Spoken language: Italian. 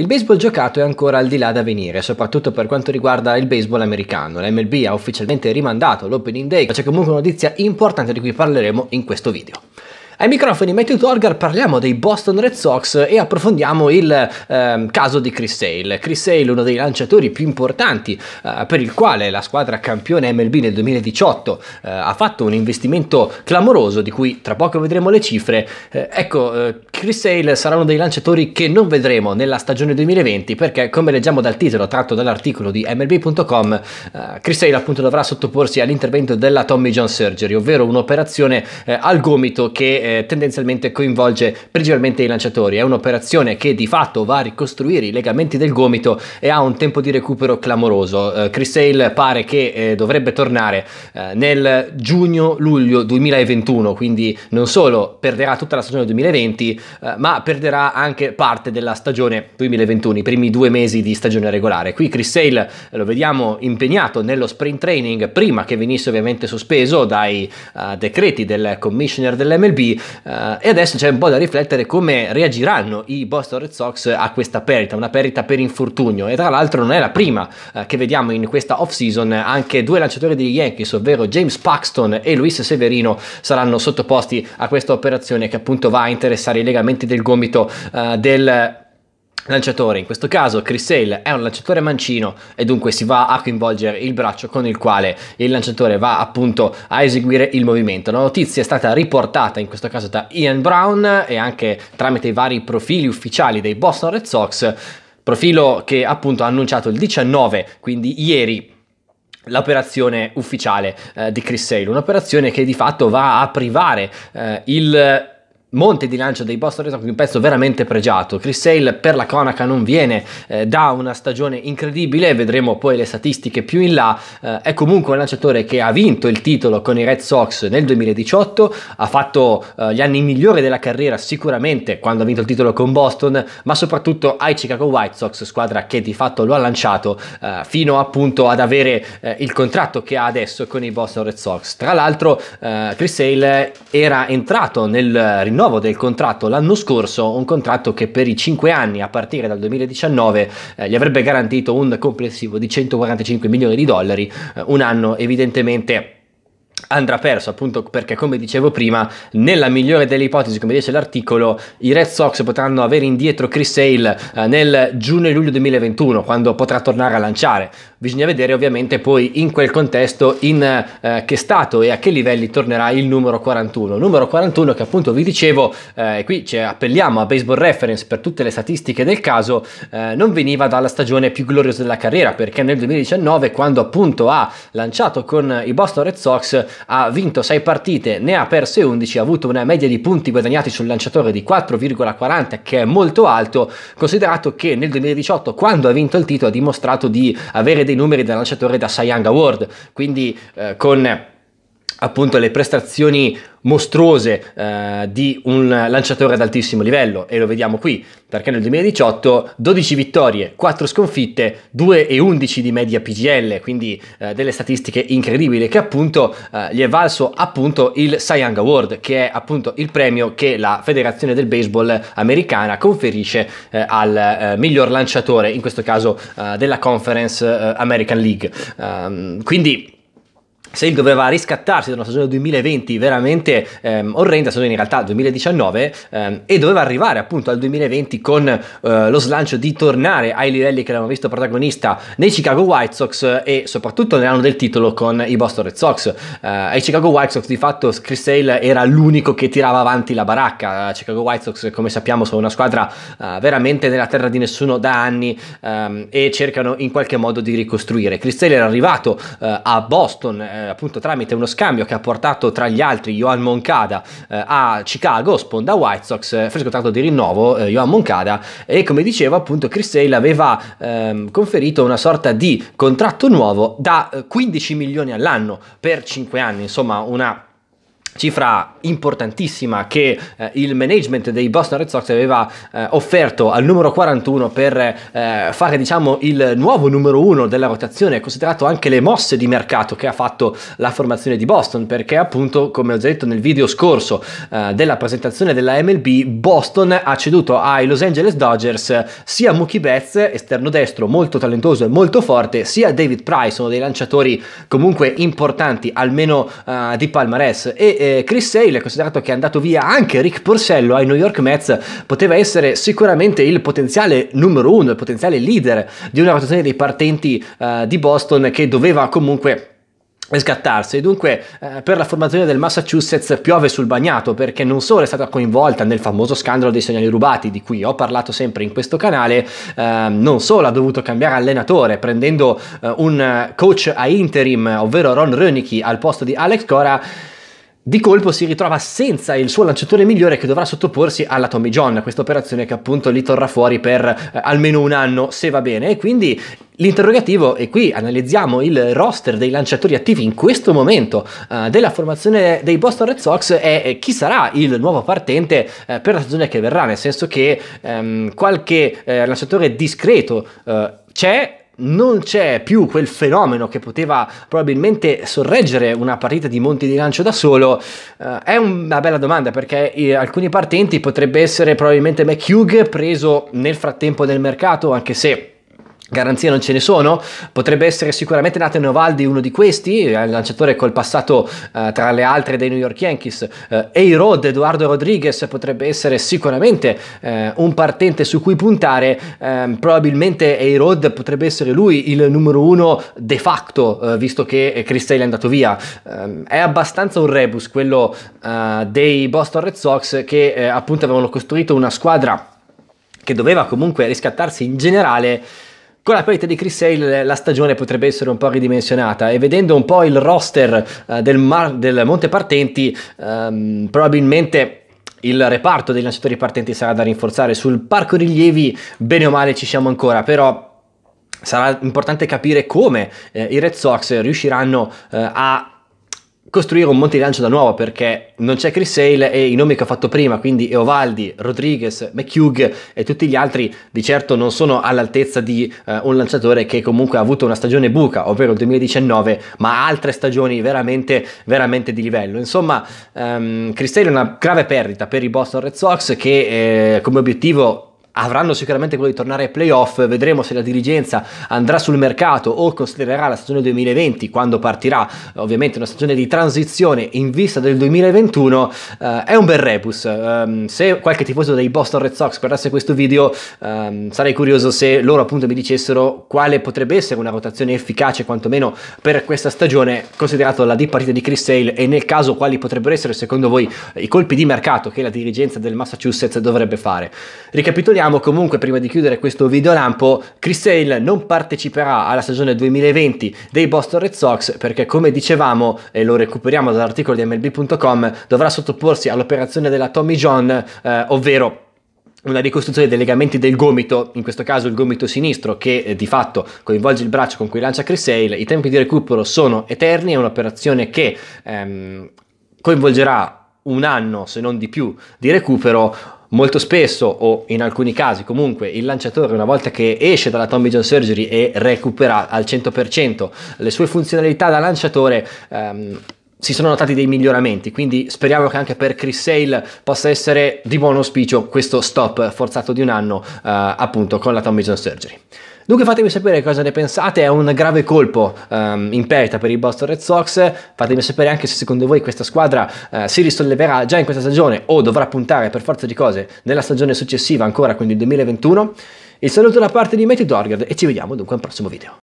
Il baseball giocato è ancora al di là da venire, soprattutto per quanto riguarda il baseball americano. La MLB ha ufficialmente rimandato l'opening day, ma c'è comunque una notizia importante di cui parleremo in questo video. Ai microfoni Matthew Torgar parliamo dei Boston Red Sox e approfondiamo il ehm, caso di Chris Sale. Chris Sale, uno dei lanciatori più importanti eh, per il quale la squadra campione MLB nel 2018 eh, ha fatto un investimento clamoroso di cui tra poco vedremo le cifre. Eh, ecco, eh, Chris Sale sarà uno dei lanciatori che non vedremo nella stagione 2020 perché come leggiamo dal titolo tratto dall'articolo di MLB.com, eh, Chris Sale appunto dovrà sottoporsi all'intervento della Tommy John Surgery, ovvero un'operazione eh, al gomito che eh, tendenzialmente coinvolge principalmente i lanciatori. È un'operazione che di fatto va a ricostruire i legamenti del gomito e ha un tempo di recupero clamoroso. Eh, Chris Hale pare che eh, dovrebbe tornare eh, nel giugno-luglio 2021, quindi non solo perderà tutta la stagione 2020, eh, ma perderà anche parte della stagione 2021, i primi due mesi di stagione regolare. Qui Chris Hale eh, lo vediamo impegnato nello sprint training prima che venisse ovviamente sospeso dai decreti del commissioner dell'MLB City eh, e adesso c'è un po' da riflettere come reagiranno i Boston Red Sox a questa perdita, una perdita per infortunio e tra l'altro non è la prima eh, che vediamo in questa off-season, anche due lanciatori degli Yankees, ovvero James Paxton e Luis Severino saranno sottoposti a questa operazione che appunto va a interessare i legamenti del gomito eh, del lanciatore, in questo caso Chris Sale è un lanciatore mancino e dunque si va a coinvolgere il braccio con il quale il lanciatore va appunto a eseguire il movimento. La notizia è stata riportata in questo caso da Ian Brown e anche tramite i vari profili ufficiali dei Boston Red Sox, profilo che appunto ha annunciato il 19, quindi ieri l'operazione ufficiale eh, di Chris Sale, un'operazione che di fatto va a privare eh, il monte di lancio dei Boston Red Sox un pezzo veramente pregiato. Chris Sale per la cronaca non viene eh, da una stagione incredibile, vedremo poi le statistiche più in là, eh, è comunque un lanciatore che ha vinto il titolo con i Red Sox nel 2018, ha fatto eh, gli anni migliori della carriera sicuramente quando ha vinto il titolo con Boston, ma soprattutto ai Chicago White Sox, squadra che di fatto lo ha lanciato eh, fino appunto ad avere eh, il contratto che ha adesso con i Boston Red Sox. Tra l'altro eh, Chris Sale era entrato nel rinnovo rinnovo del contratto l'anno scorso, un contratto che per i 5 anni a partire dal 2019 eh, gli avrebbe garantito un complessivo di 145 milioni di dollari, eh, un anno evidentemente andrà perso appunto perché come dicevo prima nella migliore delle ipotesi come dice l'articolo i Red Sox potranno avere indietro Chris Hale eh, nel giugno e luglio 2021 quando potrà tornare a lanciare Bisogna vedere ovviamente poi in quel contesto in eh, che stato e a che livelli tornerà il numero 41. Numero 41 che appunto vi dicevo, eh, qui ci appelliamo a Baseball Reference per tutte le statistiche del caso, eh, non veniva dalla stagione più gloriosa della carriera perché nel 2019 quando appunto ha lanciato con i Boston Red Sox ha vinto 6 partite, ne ha perse 11, ha avuto una media di punti guadagnati sul lanciatore di 4,40 che è molto alto, considerato che nel 2018 quando ha vinto il titolo ha dimostrato di avere dei numeri del lanciatore da Cy Young Award, quindi eh, con appunto le prestazioni mostruose eh, di un lanciatore ad altissimo livello e lo vediamo qui perché nel 2018 12 vittorie, 4 sconfitte, 2 e 11 di media PGL, quindi eh, delle statistiche incredibili che appunto eh, gli è valso appunto il Cy Young Award che è appunto il premio che la Federazione del Baseball americana conferisce eh, al eh, miglior lanciatore in questo caso eh, della Conference American League. Um, quindi se il doveva riscattarsi da una stagione 2020 veramente ehm, orrenda, stagione in realtà 2019, ehm, e doveva arrivare appunto al 2020 con eh, lo slancio di tornare ai livelli che l'hanno visto protagonista nei Chicago White Sox e soprattutto nell'anno del titolo con i Boston Red Sox. Eh, ai Chicago White Sox di fatto Chris Sale era l'unico che tirava avanti la baracca. Eh, Chicago White Sox, come sappiamo, sono una squadra eh, veramente nella terra di nessuno da anni ehm, e cercano in qualche modo di ricostruire. Chris Sale era arrivato eh, a Boston eh, eh, appunto tramite uno scambio che ha portato tra gli altri Johan Moncada eh, a Chicago, sponda White Sox, eh, fresco contratto di rinnovo Johan Moncada e come dicevo appunto Chris Sale aveva ehm, conferito una sorta di contratto nuovo da 15 milioni all'anno per 5 anni, insomma una cifra importantissima che eh, il management dei Boston Red Sox aveva eh, offerto al numero 41 per eh, fare diciamo il nuovo numero 1 della rotazione considerato anche le mosse di mercato che ha fatto la formazione di Boston perché appunto come ho già detto nel video scorso eh, della presentazione della MLB Boston ha ceduto ai Los Angeles Dodgers sia Mookie Betts esterno destro molto talentoso e molto forte sia David Price uno dei lanciatori comunque importanti almeno eh, di palmarès e eh, Chris Sale, considerato che è andato via anche Rick Porcello ai New York Mets, poteva essere sicuramente il potenziale numero uno, il potenziale leader di una rotazione dei partenti eh, di Boston che doveva comunque scattarsi. Dunque, eh, per la formazione del Massachusetts piove sul bagnato perché non solo è stata coinvolta nel famoso scandalo dei segnali rubati di cui ho parlato sempre in questo canale, eh, non solo ha dovuto cambiare allenatore prendendo eh, un eh, coach a interim, ovvero Ron Rönicki al posto di Alex Cora di colpo si ritrova senza il suo lanciatore migliore che dovrà sottoporsi alla Tommy John, questa operazione che appunto li torrà fuori per eh, almeno un anno se va bene e quindi l'interrogativo e qui analizziamo il roster dei lanciatori attivi in questo momento eh, della formazione dei Boston Red Sox è eh, chi sarà il nuovo partente eh, per la stagione che verrà, nel senso che ehm, qualche eh, lanciatore discreto eh, c'è non c'è più quel fenomeno che poteva probabilmente sorreggere una partita di Monti di Lancio da solo? Eh, è una bella domanda perché eh, alcuni partenti potrebbe essere probabilmente McHugh preso nel frattempo nel mercato, anche se Garanzie non ce ne sono, potrebbe essere sicuramente Nathan Ovaldi uno di questi, eh, il lanciatore col passato eh, tra le altre dei New York Yankees, eh, A-Rod, Eduardo Rodriguez potrebbe essere sicuramente eh, un partente su cui puntare, eh, probabilmente A-Rod potrebbe essere lui il numero uno de facto, eh, visto che Chris Taylor è andato via. Ehm, è abbastanza un rebus quello eh, dei Boston Red Sox che appunto avevano costruito una squadra che doveva comunque riscattarsi in generale con la perdita di Chris Hale la stagione potrebbe essere un po' ridimensionata e vedendo un po' il roster uh, del, Mar- del Monte Partenti um, probabilmente il reparto dei lanciatori partenti sarà da rinforzare. Sul parco rilievi, bene o male, ci siamo ancora, però. Sarà importante capire come eh, i Red Sox riusciranno eh, a costruire un monte di lancio da nuovo perché non c'è Chris Sale e i nomi che ho fatto prima, quindi Eovaldi, Rodriguez, McHugh e tutti gli altri di certo non sono all'altezza di eh, un lanciatore che comunque ha avuto una stagione buca, ovvero il 2019, ma altre stagioni veramente, veramente di livello. Insomma, ehm, Chris Sale è una grave perdita per i Boston Red Sox che eh, come obiettivo avranno sicuramente quello di tornare ai playoff, vedremo se la dirigenza andrà sul mercato o considererà la stagione 2020 quando partirà ovviamente una stagione di transizione in vista del 2021, eh, è un bel rebus. Um, se qualche tifoso dei Boston Red Sox guardasse questo video um, sarei curioso se loro appunto mi dicessero quale potrebbe essere una rotazione efficace quantomeno per questa stagione considerato la dipartita di Chris Sale e nel caso quali potrebbero essere secondo voi i colpi di mercato che la dirigenza del Massachusetts dovrebbe fare. Ricapitoliamo ricordiamo comunque prima di chiudere questo video lampo Chris Sale non parteciperà alla stagione 2020 dei Boston Red Sox perché come dicevamo, e lo recuperiamo dall'articolo di MLB.com, dovrà sottoporsi all'operazione della Tommy John, eh, ovvero una ricostruzione dei legamenti del gomito, in questo caso il gomito sinistro, che eh, di fatto coinvolge il braccio con cui lancia Chris Sale. I tempi di recupero sono eterni, è un'operazione che ehm, coinvolgerà un anno, se non di più, di recupero molto spesso o in alcuni casi comunque il lanciatore una volta che esce dalla Tommy John Surgery e recupera al 100% le sue funzionalità da lanciatore ehm, si sono notati dei miglioramenti, quindi speriamo che anche per Chris Sale possa essere di buon auspicio questo stop forzato di un anno eh, appunto con la Tommy John Surgery. Dunque fatemi sapere cosa ne pensate, è un grave colpo um, in perita per i Boston Red Sox, fatemi sapere anche se secondo voi questa squadra uh, si risolleverà già in questa stagione o dovrà puntare per forza di cose nella stagione successiva ancora, quindi il 2021. Il saluto da parte di Matthew Dorgard e ci vediamo dunque al prossimo video.